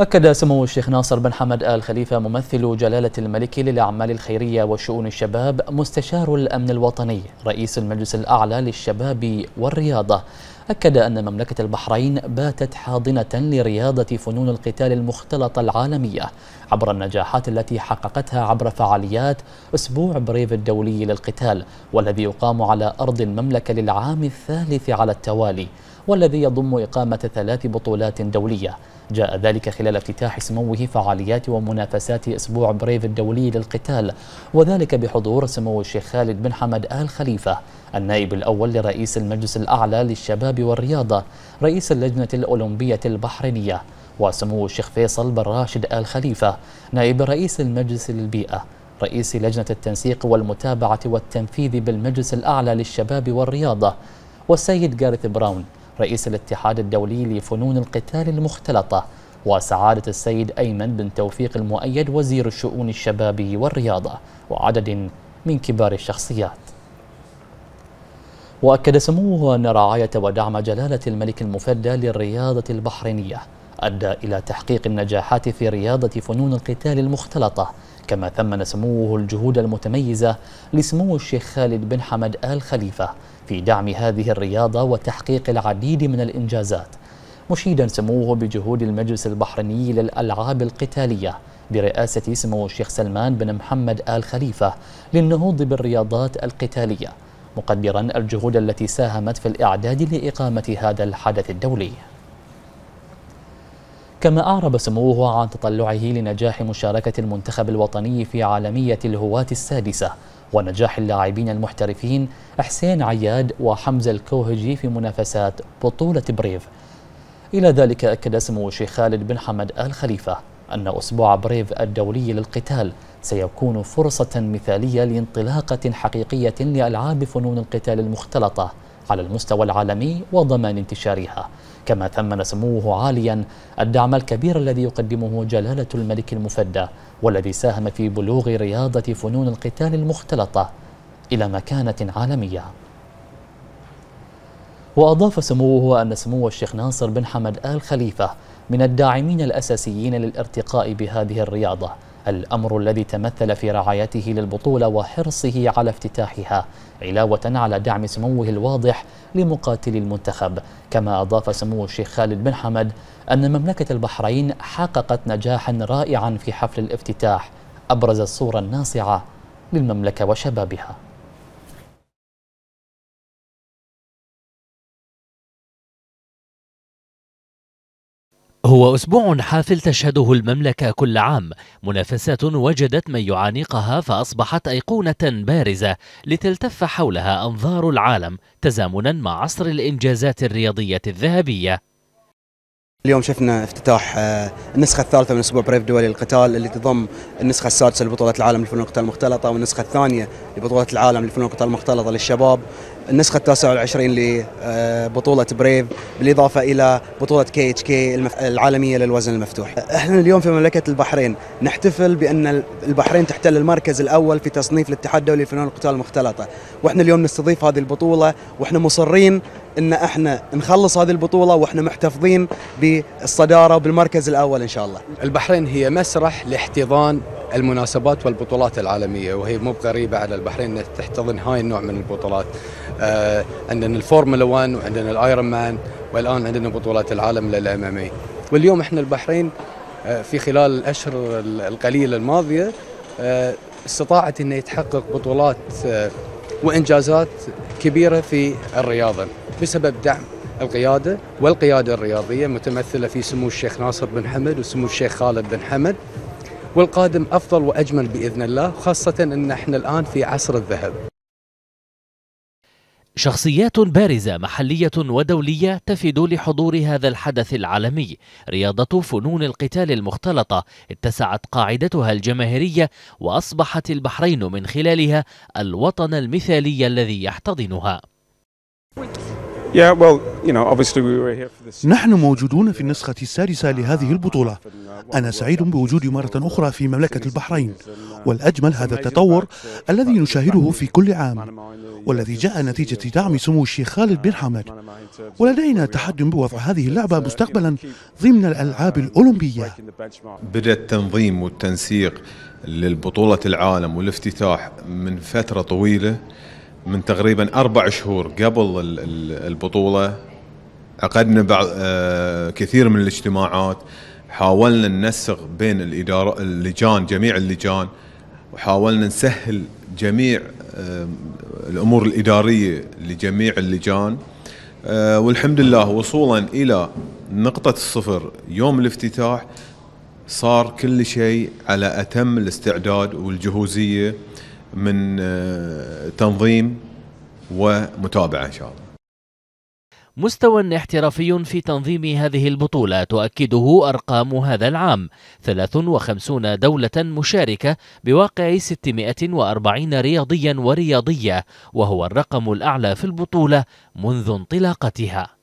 أكد سمو الشيخ ناصر بن حمد آل خليفة ممثل جلالة الملك للأعمال الخيرية وشؤون الشباب مستشار الأمن الوطني رئيس المجلس الأعلى للشباب والرياضة أكد أن مملكة البحرين باتت حاضنة لرياضة فنون القتال المختلطة العالمية عبر النجاحات التي حققتها عبر فعاليات أسبوع بريف الدولي للقتال والذي يقام على أرض المملكة للعام الثالث على التوالي والذي يضم إقامة ثلاث بطولات دولية جاء ذلك خلال افتتاح سموه فعاليات ومنافسات أسبوع بريف الدولي للقتال وذلك بحضور سمو الشيخ خالد بن حمد آل خليفة النائب الأول لرئيس المجلس الأعلى للشباب والرياضة رئيس اللجنة الأولمبية البحرينية وسمو الشيخ فيصل بن راشد آل خليفة نائب رئيس المجلس للبيئة رئيس لجنة التنسيق والمتابعة والتنفيذ بالمجلس الأعلى للشباب والرياضة والسيد جارث براون رئيس الاتحاد الدولي لفنون القتال المختلطة وسعادة السيد أيمن بن توفيق المؤيد وزير الشؤون الشبابي والرياضة وعدد من كبار الشخصيات وأكد سموه أن رعاية ودعم جلالة الملك المفدى للرياضة البحرينية أدى إلى تحقيق النجاحات في رياضة فنون القتال المختلطة كما ثمن سموه الجهود المتميزة لسمو الشيخ خالد بن حمد آل خليفة في دعم هذه الرياضة وتحقيق العديد من الإنجازات مشيدا سموه بجهود المجلس البحريني للألعاب القتالية برئاسة سمو الشيخ سلمان بن محمد آل خليفة للنهوض بالرياضات القتالية مقدرا الجهود التي ساهمت في الإعداد لإقامة هذا الحدث الدولي كما أعرب سموه عن تطلعه لنجاح مشاركة المنتخب الوطني في عالمية الهواة السادسة ونجاح اللاعبين المحترفين حسين عياد وحمزة الكوهجي في منافسات بطولة بريف إلى ذلك أكد سمو الشيخ خالد بن حمد آل خليفة أن أسبوع بريف الدولي للقتال سيكون فرصة مثالية لانطلاقة حقيقية لألعاب فنون القتال المختلطة على المستوى العالمي وضمان انتشارها كما ثمن سموه عاليا الدعم الكبير الذي يقدمه جلالة الملك المفدى والذي ساهم في بلوغ رياضة فنون القتال المختلطة إلى مكانة عالمية وأضاف سموه أن سمو الشيخ ناصر بن حمد آل خليفة من الداعمين الأساسيين للارتقاء بهذه الرياضة الأمر الذي تمثل في رعايته للبطولة وحرصه على افتتاحها علاوة على دعم سموه الواضح لمقاتلي المنتخب كما أضاف سمو الشيخ خالد بن حمد أن مملكة البحرين حققت نجاحا رائعا في حفل الافتتاح أبرز الصورة الناصعة للمملكة وشبابها هو أسبوع حافل تشهده المملكة كل عام منافسات وجدت من يعانقها فأصبحت أيقونة بارزة لتلتف حولها أنظار العالم تزامنا مع عصر الإنجازات الرياضية الذهبية اليوم شفنا افتتاح آه، النسخة الثالثة من أسبوع بريف دولي للقتال اللي تضم النسخة السادسة لبطولة العالم لفنون القتال المختلطة والنسخة الثانية لبطولة العالم لفنون القتال المختلطة للشباب النسخة 29 لبطولة آه، بريف بالإضافة إلى بطولة كي اتش كي العالمية للوزن المفتوح احنا اليوم في مملكة البحرين نحتفل بأن البحرين تحتل المركز الأول في تصنيف الاتحاد الدولي لفنون القتال المختلطة واحنا اليوم نستضيف هذه البطولة واحنا مصرين ان احنا نخلص هذه البطوله واحنا محتفظين بالصداره وبالمركز الاول ان شاء الله. البحرين هي مسرح لاحتضان المناسبات والبطولات العالميه وهي مو بغريبه على البحرين انها تحتضن هاي النوع من البطولات. آه، عندنا الفورمولا 1 وعندنا الايرون مان والان عندنا بطولات العالم للامامي واليوم احنا البحرين آه، في خلال الاشهر القليله الماضيه آه، استطاعت انه يتحقق بطولات وانجازات كبيره في الرياضه بسبب دعم القياده والقياده الرياضيه متمثله في سمو الشيخ ناصر بن حمد وسمو الشيخ خالد بن حمد والقادم افضل واجمل باذن الله خاصه ان احنا الان في عصر الذهب شخصيات بارزة محلية ودولية تفد لحضور هذا الحدث العالمي رياضة فنون القتال المختلطة اتسعت قاعدتها الجماهيرية وأصبحت البحرين من خلالها الوطن المثالي الذي يحتضنها نحن موجودون في النسخة السادسة لهذه البطولة أنا سعيد بوجودي مرة أخرى في مملكة البحرين والأجمل هذا التطور الذي نشاهده في كل عام والذي جاء نتيجة دعم سمو الشيخ خالد بن حمد ولدينا تحد بوضع هذه اللعبة مستقبلا ضمن الألعاب الأولمبية بدأ التنظيم والتنسيق للبطولة العالم والافتتاح من فترة طويلة من تقريبا اربع شهور قبل البطوله عقدنا بعض آه، كثير من الاجتماعات حاولنا ننسق بين الاداره اللجان جميع اللجان وحاولنا نسهل جميع آه، الامور الاداريه لجميع اللجان آه، والحمد لله وصولا الى نقطه الصفر يوم الافتتاح صار كل شيء على اتم الاستعداد والجهوزيه من آه، تنظيم ومتابعه ان شاء الله. مستوى احترافي في تنظيم هذه البطولة تؤكده أرقام هذا العام 53 دولة مشاركة بواقع 640 رياضيا ورياضية وهو الرقم الأعلى في البطولة منذ انطلاقتها